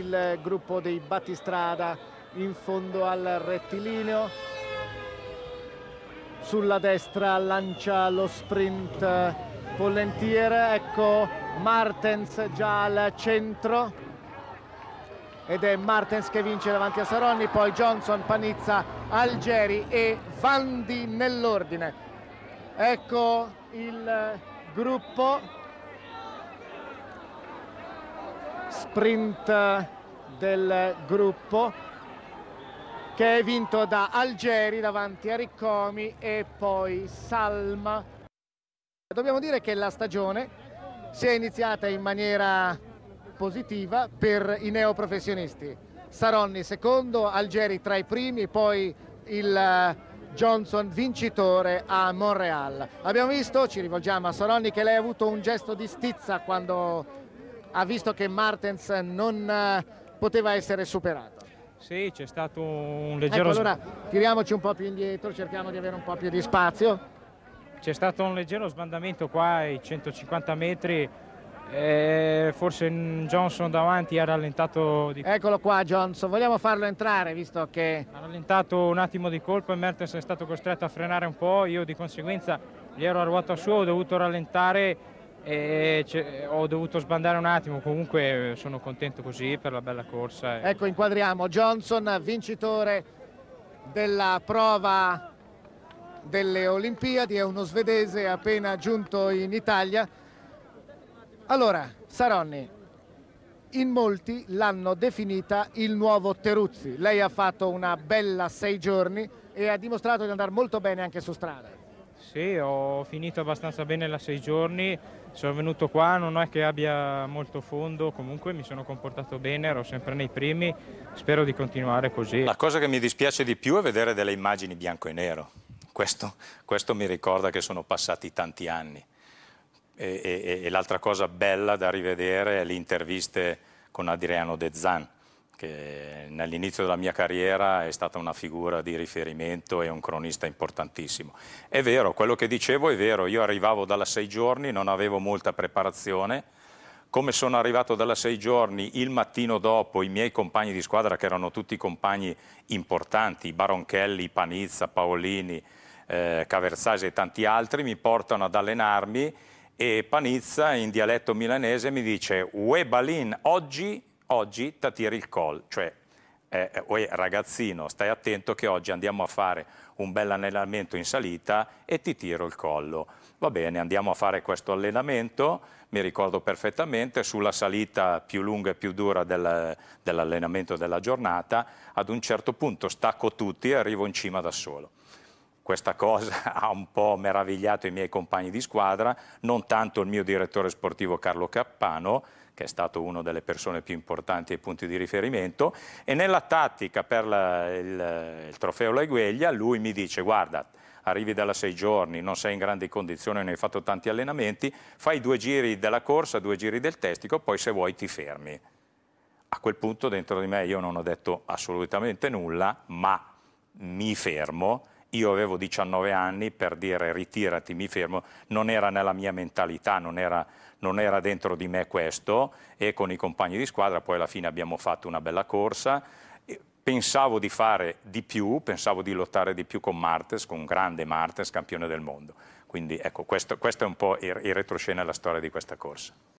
il gruppo dei battistrada in fondo al rettilineo sulla destra lancia lo sprint Pollentier ecco Martens già al centro ed è Martens che vince davanti a Saronni poi Johnson, Panizza, Algeri e Vandi nell'ordine ecco il gruppo sprint del gruppo che è vinto da Algeri davanti a Riccomi e poi Salma. Dobbiamo dire che la stagione si è iniziata in maniera positiva per i neoprofessionisti. Saronni secondo, Algeri tra i primi, poi il eh, Johnson vincitore a Montreal. Abbiamo visto, ci rivolgiamo a Saronni, che lei ha avuto un gesto di stizza quando ha visto che Martens non eh, poteva essere superato. Sì, c'è stato un leggero... Ecco, allora tiriamoci un po' più indietro, cerchiamo di avere un po' più di spazio. C'è stato un leggero sbandamento qua ai 150 metri, eh, forse Johnson davanti ha rallentato di... Eccolo qua Johnson, vogliamo farlo entrare visto che... Ha rallentato un attimo di colpo e Mertens è stato costretto a frenare un po', io di conseguenza gli ero a ruota sua, ho dovuto rallentare e ho dovuto sbandare un attimo, comunque sono contento così per la bella corsa. Ecco, inquadriamo Johnson, vincitore della prova delle Olimpiadi, è uno svedese appena giunto in Italia. Allora, Saronni, in molti l'hanno definita il nuovo Teruzzi. Lei ha fatto una bella sei giorni e ha dimostrato di andare molto bene anche su strada. Sì, ho finito abbastanza bene la sei giorni, sono venuto qua, non è che abbia molto fondo, comunque mi sono comportato bene, ero sempre nei primi, spero di continuare così. La cosa che mi dispiace di più è vedere delle immagini bianco e nero, questo, questo mi ricorda che sono passati tanti anni. E, e, e l'altra cosa bella da rivedere è le interviste con Adriano De Zan che nell'inizio della mia carriera è stata una figura di riferimento e un cronista importantissimo. È vero, quello che dicevo è vero, io arrivavo dalla sei giorni, non avevo molta preparazione, come sono arrivato dalla sei giorni il mattino dopo i miei compagni di squadra che erano tutti compagni importanti, Baronchelli, Panizza, Paolini, eh, Caversasi e tanti altri, mi portano ad allenarmi e Panizza in dialetto milanese mi dice «Ue Balin, oggi oggi ti tiri il call, cioè eh, eh, ragazzino stai attento che oggi andiamo a fare un bel allenamento in salita e ti tiro il collo. Va bene, andiamo a fare questo allenamento, mi ricordo perfettamente, sulla salita più lunga e più dura del, dell'allenamento della giornata, ad un certo punto stacco tutti e arrivo in cima da solo. Questa cosa ha un po' meravigliato i miei compagni di squadra, non tanto il mio direttore sportivo Carlo Cappano, che è stato una delle persone più importanti e punti di riferimento, e nella tattica per la, il, il trofeo La Gueglia lui mi dice guarda, arrivi dalla sei giorni, non sei in grandi condizioni, ne hai fatto tanti allenamenti, fai due giri della corsa, due giri del testico, poi se vuoi ti fermi. A quel punto dentro di me io non ho detto assolutamente nulla, ma mi fermo io avevo 19 anni per dire ritirati, mi fermo, non era nella mia mentalità, non era, non era, dentro di me questo e con i compagni di squadra poi alla fine abbiamo fatto una bella corsa. Pensavo di fare di più, pensavo di lottare di più con Martes, con un grande Martes, campione del mondo. Quindi ecco, questo, questo è un po' il, il retroscena e la storia di questa corsa.